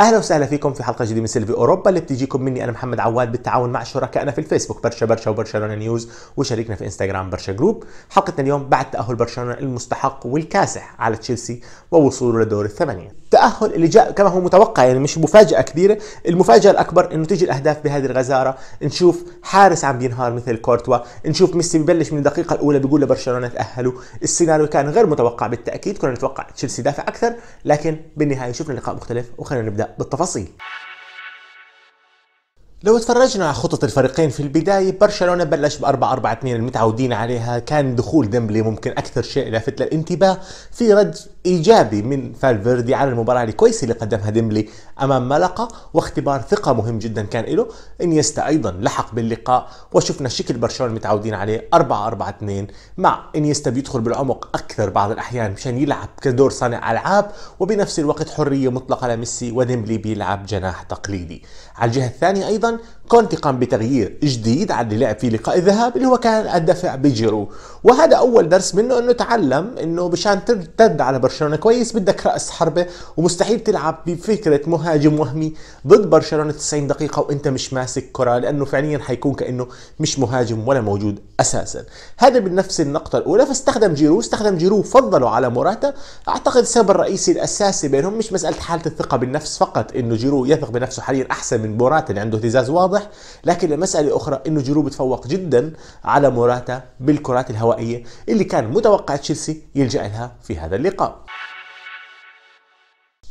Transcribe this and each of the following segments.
اهلا وسهلا فيكم في حلقه جديده من سيلفي اوروبا اللي بتجيكم مني انا محمد عواد بالتعاون مع شركائنا في الفيسبوك برشا برشا وبرشلونه نيوز وشريكنا في انستغرام برشا جروب حلقتنا اليوم بعد تاهل برشلونه المستحق والكاسح على تشيلسي ووصوله لدور الثمانيه التاهل اللي جاء كما هو متوقع يعني مش مفاجاه كبيره المفاجاه الاكبر انه تيجي الاهداف بهذه الغزاره نشوف حارس عم بينهار مثل كورتوا نشوف ميسي ببلش من الدقيقه الاولى بيقول لبرشلونه تاهلوا السيناريو كان غير متوقع بالتاكيد كنا نتوقع تشيلسي دافع اكثر لكن بالنهايه شفنا لقاء مختلف وخلينا نبدا بالتفاصيل لو تفرجنا على خطط الفريقين في البداية برشلونة بلش ب 4 4 2 المتعودين عليها كان دخول ديمبلي ممكن أكثر شيء لافت للانتباه في رد إيجابي من فالفيردي على المباراة الكويسة اللي قدمها ديمبلي أمام ملقا واختبار ثقة مهم جدا كان له إنيستا أيضا لحق باللقاء وشفنا شكل برشلونة متعودين عليه 4 4 2 مع إنيستا بيدخل بالعمق أكثر بعض الأحيان مشان يلعب كدور صانع ألعاب وبنفس الوقت حرية مطلقة لميسي وديمبلي بيلعب جناح تقليدي على الجهة الثانية أيضا done كونتي قام بتغيير جديد عن اللي لعب فيه لقاء الذهاب اللي هو كان الدفع بجيرو وهذا اول درس منه انه تعلم انه مشان ترتد على برشلونه كويس بدك راس حربه ومستحيل تلعب بفكره مهاجم وهمي ضد برشلونه 90 دقيقه وانت مش ماسك كره لانه فعليا حيكون كانه مش مهاجم ولا موجود اساسا هذا بنفس النقطه الاولى فاستخدم جيرو استخدم جيرو فضله على موراتا اعتقد السبب الرئيسي الاساسي بينهم مش مساله حاله الثقه بالنفس فقط انه جيرو يثق بنفسه حاليا احسن من موراتا اللي عنده اهتزاز واضح واضح لكن المساله الاخرى انه جيرو بتفوق جدا على موراتا بالكرات الهوائيه اللي كان متوقع تشيلسي يلجا لها في هذا اللقاء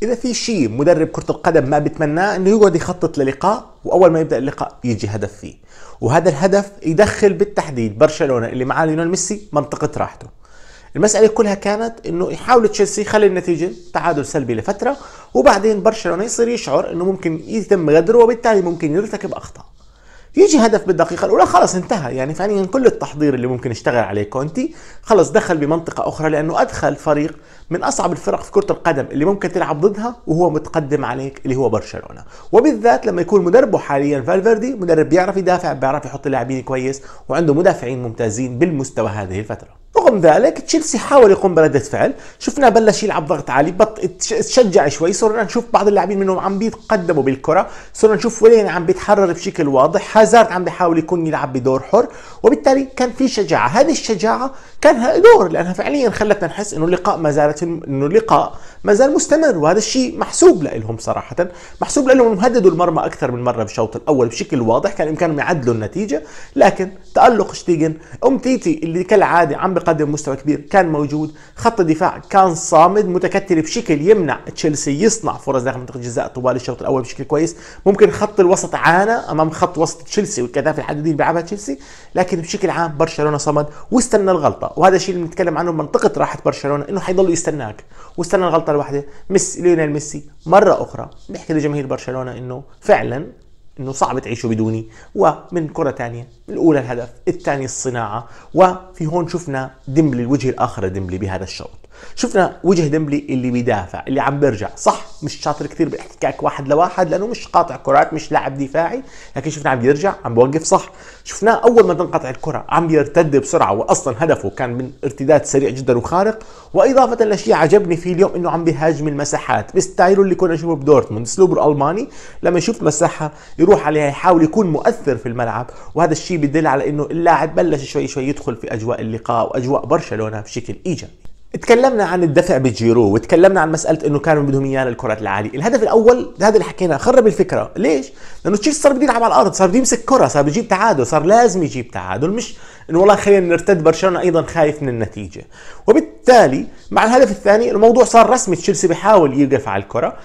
اذا في شيء مدرب كره القدم ما بتمناه انه يقعد يخطط للقاء واول ما يبدا اللقاء يجي هدف فيه وهذا الهدف يدخل بالتحديد برشلونه اللي معاه ليونيل ميسي منطقه راحته المساله كلها كانت انه يحاول تشيلسي يخلي النتيجه تعادل سلبي لفتره وبعدين برشلونه يصير يشعر انه ممكن يتم غدره وبالتالي ممكن يرتكب اخطاء يجي هدف بالدقيقة الأولى خلص انتهى يعني فعليا كل التحضير اللي ممكن يشتغل عليه كونتي خلص دخل بمنطقة أخرى لأنه أدخل فريق من أصعب الفرق في كرة القدم اللي ممكن تلعب ضدها وهو متقدم عليك اللي هو برشلونة وبالذات لما يكون مدربه حاليا فالفيردي مدرب بيعرف يدافع بيعرف يحط لاعبين كويس وعنده مدافعين ممتازين بالمستوى هذه الفترة رغم ذلك تشيلسي حاول يقوم بردة فعل شفنا بلش يلعب ضغط عالي بط... تشجع شوي صرنا نشوف بعض اللاعبين منهم عم بيتقدموا بالكرة صرنا نشوف وين عم بيتحرر بشكل واضح هازارد عم بيحاول يكون يلعب بدور حر وبالتالي كان في شجاعة هذه الشجاعة كان لها دور لأنها فعليا خلتنا نحس إنه اللقاء ما زالت إنه اللقاء ما زال مستمر وهذا الشيء محسوب لهم صراحة محسوب لهم هددوا المرمى أكثر من مرة بالشوط الأول بشكل واضح كان إمكانهم يعدلوا النتيجة لكن تألق شتيجن أم تيتي اللي كالعادة عم بقدم قادم مستوى كبير كان موجود خط الدفاع كان صامد متكتل بشكل يمنع تشيلسي يصنع فرص داخل منطقه الجزاء طوال الشوط الاول بشكل كويس ممكن خط الوسط عانى امام خط وسط تشيلسي والكثافه الحديديه اللي بيلعبها تشيلسي لكن بشكل عام برشلونه صمد واستنى الغلطه وهذا الشيء اللي بنتكلم عنه منطقه راحه برشلونه انه حيضلوا يستناك واستنى الغلطه الواحده ميسي ليونيل ميسي مره اخرى بيحكي لجماهير برشلونه انه فعلا انه صعب تعيشوا بدوني ومن كره ثانيه الاولى الهدف الثاني الصناعه وفي هون شفنا ديمبلي الوجه الاخر ديمبلي بهذا الشوط شفنا وجه ديمبلي اللي بيدافع اللي عم بيرجع صح مش شاطر كثير بالاحتكاك واحد لواحد لانه مش قاطع كرات مش لاعب دفاعي لكن شفنا عم بيرجع عم بوقف صح شفناه اول ما تنقطع الكره عم بيرتد بسرعه واصلا هدفه كان من ارتداد سريع جدا وخارق واضافه لشيء عجبني فيه اليوم انه عم بيهاجم المساحات بستايله اللي كنا نشوفه بدورتموند اسلوبه الالماني لما يشوف مساحه يروح عليها يحاول يكون مؤثر في الملعب وهذا الشيء بدل على انه اللاعب بلش شوي شوي يدخل في اجواء اللقاء واجواء برشلونه بشكل ايجابي تكلمنا عن الدفع بجيرو وتكلمنا عن مساله انه كانوا بدهم ايانا الكرات العاليه الهدف الاول هذا اللي حكيناه خرب الفكره ليش لانه تشيلسي صار بده يلعب على الارض صار بده يمسك كره صار بده يجيب تعادل صار لازم يجيب تعادل مش انه والله خلينا نرتد برشلونه ايضا خايف من النتيجه وبالتالي مع الهدف الثاني الموضوع صار رسمي تشيلسي بيحاول يوقف على الكره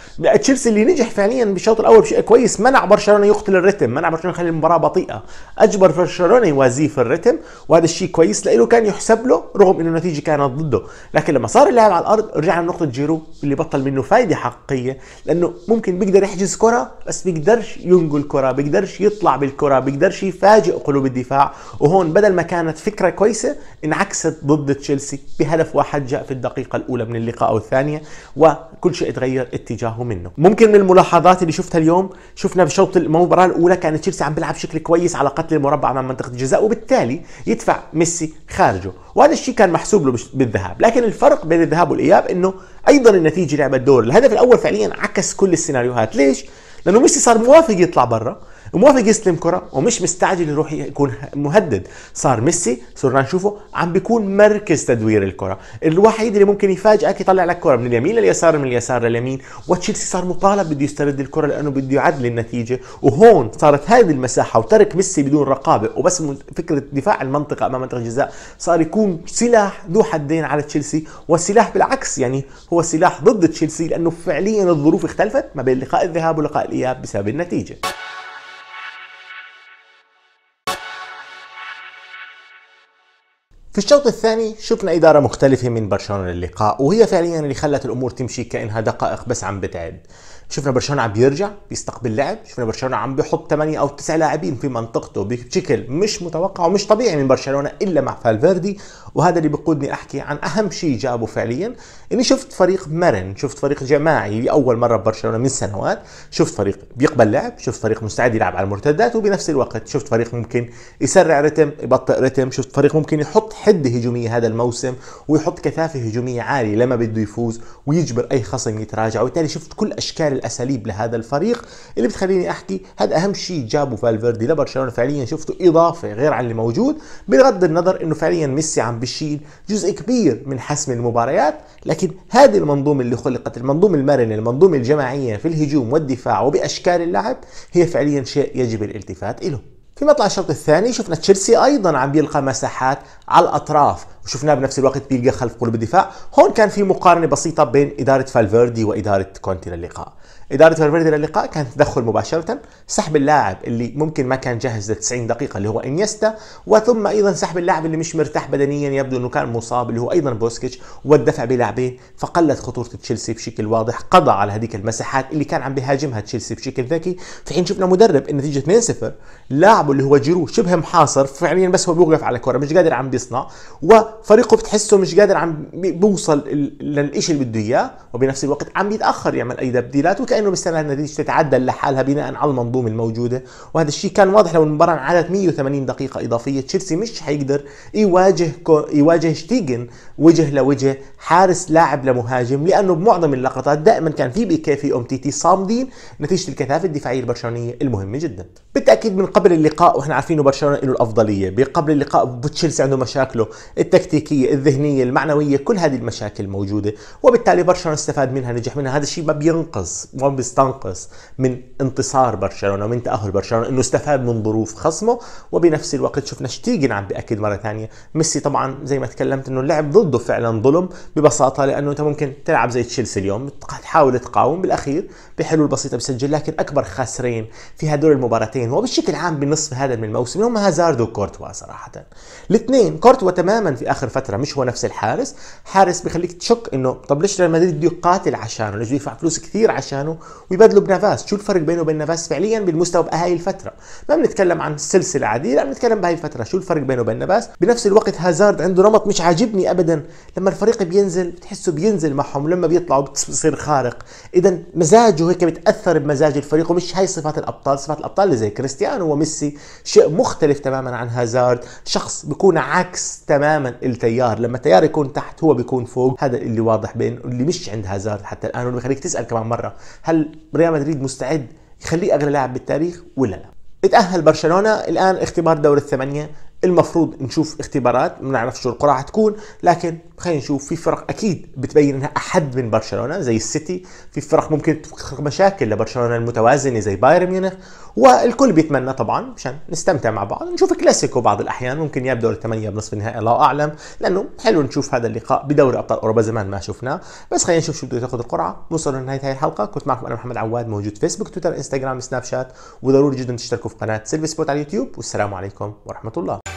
تشيلسي اللي نجح فعليا بالشوط الاول بشيء كويس منع برشلونه يقتل الريتم منع برشلونه يخلي المباراه بطيئه اجبر برشلونه يوازيه في الريتم وهذا الشيء كويس لانه كان يحسب له رغم انه النتيجه كانت ضده لكن لما صار اللاعب على الارض رجعنا لنقطه جيرو اللي بطل منه فائده حقيقيه لانه ممكن بيقدر يحجز كره بس بيقدرش ينقل كره بيقدرش يطلع بالكره بيقدرش يفاجئ قلوب الدفاع وهون بدل ما كانت فكره كويسه انعكست ضد تشيلسي بهدف واحد جاء في الدقيقه الاولى من اللقاء او الثانيه وكل شيء تغير اتجاهه منه ممكن من الملاحظات اللي شفتها اليوم شفنا بشوط المباراه الاولى كان تشيلسي عم بيلعب بشكل كويس على قتل المربع امام منطقه الجزاء وبالتالي يدفع ميسي خارجه وهذا الشيء كان محسوب له بالذهاب لكن الفرق بين الذهاب والاياب انه ايضا النتيجه لعبت دور الهدف الاول فعليا عكس كل السيناريوهات ليش لانه ميسي صار موافق يطلع برا موافق يستلم كره ومش مستعجل يروح يكون مهدد صار ميسي صرنا نشوفه عم بيكون مركز تدوير الكره الوحيد اللي ممكن يفاجئك يطلع لك كره من اليمين لليسار من اليسار لليمين وتشيلسي صار مطالب بده يسترد الكره لانه بده يعدل النتيجه وهون صارت هذه المساحه وترك ميسي بدون رقابه وبس فكره دفاع المنطقه امام منطقه الجزاء صار يكون سلاح ذو حدين على تشيلسي والسلاح بالعكس يعني هو سلاح ضد تشيلسي لانه فعليا الظروف اختلفت ما بين لقاء الذهاب ولقاء الاياب بسبب النتيجه في الشوط الثاني شفنا إدارة مختلفة من برشلونة للقاء وهي فعليا اللي خلت الأمور تمشي كأنها دقائق بس عم بتعد شفنا برشلونه عم بيرجع بيستقبل لعب شفنا برشلونه عم بيحط 8 او 9 لاعبين في منطقته بشكل مش متوقع ومش طبيعي من برشلونه الا مع فالفيردي وهذا اللي بقودني احكي عن اهم شيء جابه فعليا اني شفت فريق مرن شفت فريق جماعي لاول مره ببرشلونه من سنوات شفت فريق بيقبل لعب شفت فريق مستعد يلعب على المرتدات وبنفس الوقت شفت فريق ممكن يسرع رتم يبطئ رتم شفت فريق ممكن يحط حده هجوميه هذا الموسم ويحط كثافه هجوميه عاليه لما بده يفوز ويجبر اي خصم يتراجع وبالتالي شفت كل اشكال الاساليب لهذا الفريق اللي بتخليني احكي هذا اهم شيء جابه فالفيردي لبرشلونه فعليا شفته اضافه غير عن اللي موجود بغض النظر انه فعليا ميسي عم بشيل جزء كبير من حسم المباريات لكن هذه المنظومه اللي خلقت المنظومه المرنه المنظومه الجماعيه في الهجوم والدفاع وباشكال اللعب هي فعليا شيء يجب الالتفات له في مطلع الشوط الثاني شفنا تشيلسي ايضا عم بيلقى مساحات على الاطراف وشفناه بنفس الوقت بيلقى خلف قلوب الدفاع هون كان في مقارنه بسيطه بين اداره فالفيردي واداره كونتي للقاء اداره فالفيردي للقاء كان تدخل مباشره سحب اللاعب اللي ممكن ما كان جاهز ل 90 دقيقه اللي هو انيستا وثم ايضا سحب اللاعب اللي مش مرتاح بدنيا يبدو انه كان مصاب اللي هو ايضا بوسكيتش والدفع بلاعبين فقلت خطوره تشيلسي بشكل واضح قضى على هذيك المساحات اللي كان عم بيهاجمها تشيلسي بشكل ذكي في حين شفنا مدرب النتيجه 2-0 لاعبه اللي هو جيرو شبه محاصر فعليا بس هو بيوقف على كرة مش قادر عم بيص يصنع وفريقه بتحسه مش قادر عم بوصل للشيء اللي بده اياه وبنفس الوقت عم بيتاخر يعمل اي تبديلات وكانه مستنى النتيجه تتعدل لحالها بناء على المنظومه الموجوده وهذا الشيء كان واضح لو المباراه انعادت 180 دقيقه اضافيه تشيلسي مش حيقدر يواجه كو يواجه شتيجن وجه لوجه حارس لاعب لمهاجم لانه بمعظم اللقطات دائما كان في بيكي في ام تي تي صامدين نتيجه الكثافه الدفاعيه البرشلونيه المهمه جدا بالتاكيد من قبل اللقاء واحنا عارفين انه برشلونه له الافضليه قبل اللقاء تشيلسي عنده مشاكله التكتيكيه الذهنيه المعنويه كل هذه المشاكل موجوده وبالتالي برشلونه استفاد منها نجح منها هذا الشيء ما بينقص ما بيستنقص من انتصار برشلونه ومن تاهل برشلونه انه استفاد من ظروف خصمه وبنفس الوقت شفنا شتيجن عم باكد مره ثانيه ميسي طبعا زي ما تكلمت انه اللعب ضده فعلا ظلم ببساطه لانه انت ممكن تلعب زي تشيلسي اليوم تحاول تقاوم بالاخير بحلول بسيطه بسجل لكن اكبر خاسرين في هدول المباراتين وبشكل عام بنصف هذا من الموسم هم هازارد وكورتوا صراحه الاثنين انكورتوا تماما في اخر فتره مش هو نفس الحارس حارس بخليك تشك انه طب ليش ريال مدريد بده يقاتل عشانه ليش بده يدفع فلوس كثير عشانه ويبدله بنافاس شو الفرق بينه وبين نافاس فعليا بالمستوى بهاي الفتره ما بنتكلم عن سلسله عاديه لا بنتكلم بهاي الفتره شو الفرق بينه وبين نافاس بنفس الوقت هازارد عنده نمط مش عاجبني ابدا لما الفريق بينزل بتحسه بينزل معهم لما بيطلعوا بتصير خارق اذا مزاجه هيك بتاثر بمزاج الفريق ومش هاي صفات الابطال صفات الابطال اللي زي كريستيانو وميسي شيء مختلف تماما عن هازارد شخص بيكون عكس تماما التيار لما التيار يكون تحت هو بيكون فوق هذا اللي واضح بين اللي مش عند هازارد حتى الان واللي بخليك تسال كمان مره هل ريال مدريد مستعد يخليه اغلى لاعب بالتاريخ ولا لا اتأهل برشلونة الآن اختبار دور الثمانية المفروض نشوف اختبارات ما نعرف شو القرعة حتكون لكن خلينا نشوف في فرق أكيد بتبين أنها أحد من برشلونة زي السيتي في فرق ممكن تخلق مشاكل لبرشلونة المتوازنة زي بايرن ميونخ والكل بيتمنى طبعا مشان نستمتع مع بعض نشوف كلاسيكو بعض الاحيان ممكن يبدو الثمانية بنصف النهائي الله اعلم لانه حلو نشوف هذا اللقاء بدوري ابطال اوروبا زمان ما شفناه بس خلينا نشوف شو بده تاخذ القرعه نوصل لنهايه هاي الحلقه كنت معكم انا محمد عواد موجود فيسبوك تويتر انستغرام سناب شات وضروري جدا تشتركوا في قناه سيلفي سبوت على اليوتيوب والسلام عليكم ورحمه الله